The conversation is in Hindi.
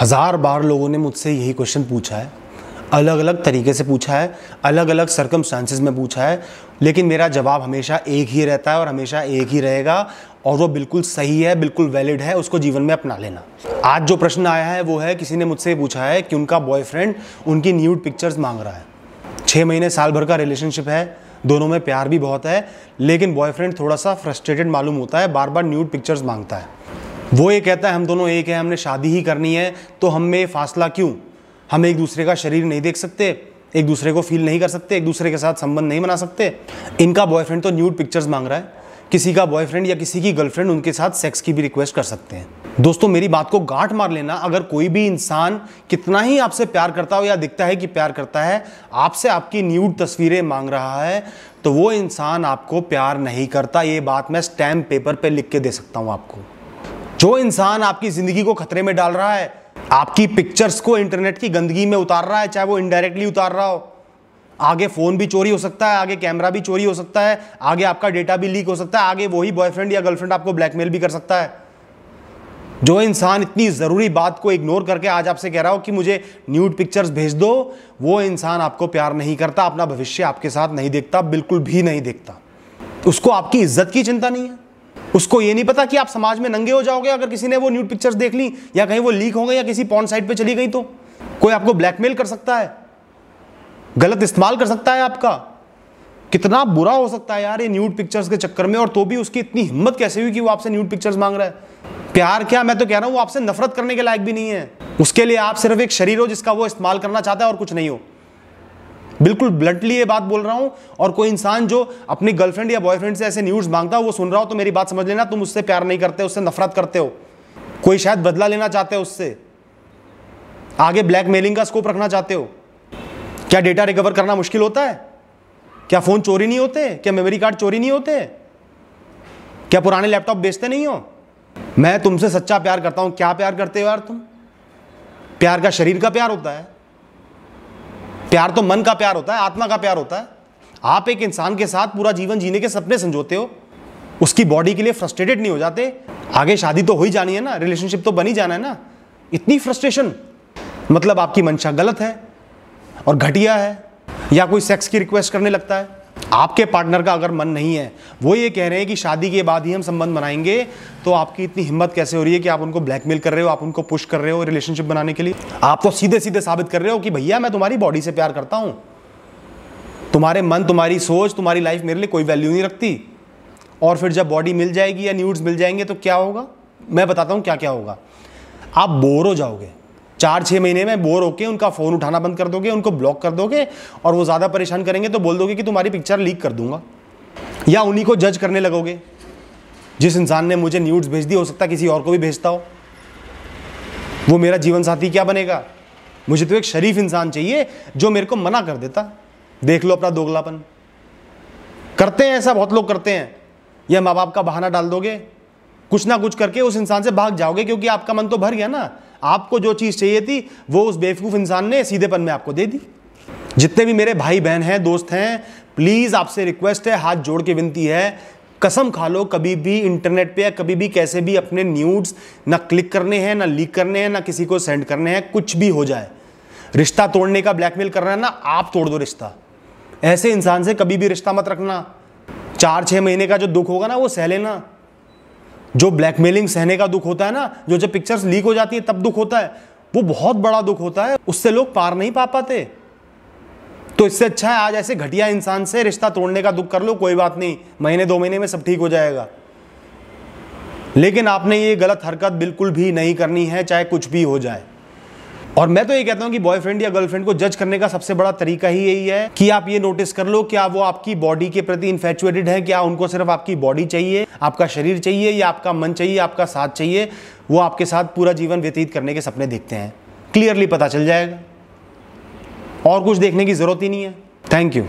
हज़ार बार लोगों ने मुझसे यही क्वेश्चन पूछा है अलग अलग तरीके से पूछा है अलग अलग सरकम में पूछा है लेकिन मेरा जवाब हमेशा एक ही रहता है और हमेशा एक ही रहेगा और वो बिल्कुल सही है बिल्कुल वैलिड है उसको जीवन में अपना लेना आज जो प्रश्न आया है वो है किसी ने मुझसे पूछा है कि उनका बॉयफ्रेंड उनकी न्यूड पिक्चर्स मांग रहा है छः महीने साल भर का रिलेशनशिप है दोनों में प्यार भी बहुत है लेकिन बॉयफ्रेंड थोड़ा सा फ्रस्ट्रेटेड मालूम होता है बार बार न्यूड पिक्चर्स मांगता है वो ये कहता है हम दोनों एक हैं हमने शादी ही करनी है तो हम में फासला क्यों हम एक दूसरे का शरीर नहीं देख सकते एक दूसरे को फील नहीं कर सकते एक दूसरे के साथ संबंध नहीं बना सकते इनका बॉयफ्रेंड तो न्यूड पिक्चर्स मांग रहा है किसी का बॉयफ्रेंड या किसी की गर्लफ्रेंड उनके साथ सेक्स की भी रिक्वेस्ट कर सकते हैं दोस्तों मेरी बात को गांठ मार लेना अगर कोई भी इंसान कितना ही आपसे प्यार करता हो या दिखता है कि प्यार करता है आपसे आपकी न्यूड तस्वीरें मांग रहा है तो वो इंसान आपको प्यार नहीं करता ये बात मैं स्टैम्प पेपर पे लिख के दे सकता हूँ आपको जो इंसान आपकी जिंदगी को खतरे में डाल रहा है आपकी पिक्चर्स को इंटरनेट की गंदगी में उतार रहा है चाहे वो इनडायरेक्टली उतार रहा हो आगे फ़ोन भी चोरी हो सकता है आगे कैमरा भी चोरी हो सकता है आगे आपका डेटा भी लीक हो सकता है आगे वही बॉयफ्रेंड या गर्लफ्रेंड आपको ब्लैकमेल भी कर सकता है जो इंसान इतनी ज़रूरी बात को इग्नोर करके आज आपसे कह रहा हो कि मुझे न्यूड पिक्चर्स भेज दो वो इंसान आपको प्यार नहीं करता अपना भविष्य आपके साथ नहीं देखता बिल्कुल भी नहीं देखता उसको आपकी इज्जत की चिंता नहीं है उसको ये नहीं पता कि आप समाज में नंगे हो जाओगे अगर किसी ने वो न्यूड पिक्चर्स देख ली या कहीं वो लीक हो गई या किसी पॉन साइट पे चली गई तो कोई आपको ब्लैकमेल कर सकता है गलत इस्तेमाल कर सकता है आपका कितना बुरा हो सकता है यार ये न्यूड पिक्चर्स के चक्कर में और तो भी उसकी इतनी हिम्मत कैसे हुई कि वो आपसे न्यूड पिक्चर्स मांग रहा है प्यार क्या मैं तो कह रहा हूँ वो आपसे नफरत करने के लायक भी नहीं है उसके लिए आप सिर्फ एक शरीर हो जिसका वो इस्तेमाल करना चाहता है और कुछ नहीं हो बिल्कुल ब्लंटली ये बात बोल रहा हूं और कोई इंसान जो अपनी गर्लफ्रेंड या बॉयफ्रेंड से ऐसे न्यूज मांगता हो वो सुन रहा हो तो मेरी बात समझ लेना तुम उससे प्यार नहीं करते उससे नफरत करते हो कोई शायद बदला लेना चाहते हो उससे आगे ब्लैकमेलिंग का स्कोप रखना चाहते हो क्या डेटा रिकवर करना मुश्किल होता है क्या फोन चोरी नहीं होते क्या मेमोरी कार्ड चोरी नहीं होते क्या पुराने लैपटॉप बेचते नहीं हो मैं तुमसे सच्चा प्यार करता हूं क्या प्यार करते हो यार तुम प्यार का शरीर का प्यार होता है प्यार तो मन का प्यार होता है आत्मा का प्यार होता है आप एक इंसान के साथ पूरा जीवन जीने के सपने संजोते हो उसकी बॉडी के लिए फ्रस्ट्रेटेड नहीं हो जाते आगे शादी तो हो ही जानी है ना रिलेशनशिप तो बनी जाना है ना इतनी फ्रस्ट्रेशन मतलब आपकी मंशा गलत है और घटिया है या कोई सेक्स की रिक्वेस्ट करने लगता है आपके पार्टनर का अगर मन नहीं है वो ये कह रहे हैं कि शादी के बाद ही हम संबंध बनाएंगे तो आपकी इतनी हिम्मत कैसे हो रही है कि आप उनको ब्लैकमेल कर रहे हो आप उनको पुश कर रहे हो रिलेशनशिप बनाने के लिए आप तो सीधे सीधे साबित कर रहे हो कि भैया मैं तुम्हारी बॉडी से प्यार करता हूँ तुम्हारे मन तुम्हारी सोच तुम्हारी लाइफ मेरे लिए कोई वैल्यू नहीं रखती और फिर जब बॉडी मिल जाएगी या न्यूड्स मिल जाएंगे तो क्या होगा मैं बताता हूँ क्या क्या होगा आप बोर हो जाओगे चार छः महीने में बोर होके उनका फ़ोन उठाना बंद कर दोगे उनको ब्लॉक कर दोगे और वो ज़्यादा परेशान करेंगे तो बोल दोगे कि तुम्हारी पिक्चर लीक कर दूंगा या उन्हीं को जज करने लगोगे जिस इंसान ने मुझे न्यूज भेज दी हो सकता किसी और को भी भेजता हो वो मेरा जीवन साथी क्या बनेगा मुझे तो एक शरीफ इंसान चाहिए जो मेरे को मना कर देता देख लो अपना दोगलापन करते हैं ऐसा बहुत लोग करते हैं या माँ बाप का बहाना डाल दोगे कुछ ना कुछ करके उस इंसान से भाग जाओगे क्योंकि आपका मन तो भर गया ना आपको जो चीज़ चाहिए थी वो उस बेवकूफ़ इंसान ने सीधेपन में आपको दे दी जितने भी मेरे भाई बहन हैं दोस्त हैं प्लीज़ आपसे रिक्वेस्ट है हाथ जोड़ के विनती है कसम खा लो कभी भी इंटरनेट पे या कभी भी कैसे भी अपने न्यूड्स ना क्लिक करने हैं ना लीक करने हैं ना किसी को सेंड करने हैं कुछ भी हो जाए रिश्ता तोड़ने का ब्लैकमेल कर रहा है ना आप तोड़ दो रिश्ता ऐसे इंसान से कभी भी रिश्ता मत रखना चार छः महीने का जो दुख होगा ना वो सह लेना जो ब्लैकमेलिंग सहने का दुख होता है ना जो जब पिक्चर्स लीक हो जाती है तब दुख होता है वो बहुत बड़ा दुख होता है उससे लोग पार नहीं पा पाते तो इससे अच्छा है आज ऐसे घटिया इंसान से रिश्ता तोड़ने का दुख कर लो कोई बात नहीं महीने दो महीने में सब ठीक हो जाएगा लेकिन आपने ये गलत हरकत बिल्कुल भी नहीं करनी है चाहे कुछ भी हो जाए और मैं तो ये कहता हूँ कि बॉयफ्रेंड या गर्लफ्रेंड को जज करने का सबसे बड़ा तरीका ही यही है कि आप ये नोटिस कर लो क्या वो आपकी बॉडी के प्रति इन्फेचुएटेड है क्या उनको सिर्फ आपकी बॉडी चाहिए आपका शरीर चाहिए या आपका मन चाहिए आपका साथ चाहिए वो आपके साथ पूरा जीवन व्यतीत करने के सपने देखते हैं क्लियरली पता चल जाएगा और कुछ देखने की ज़रूरत ही नहीं है थैंक यू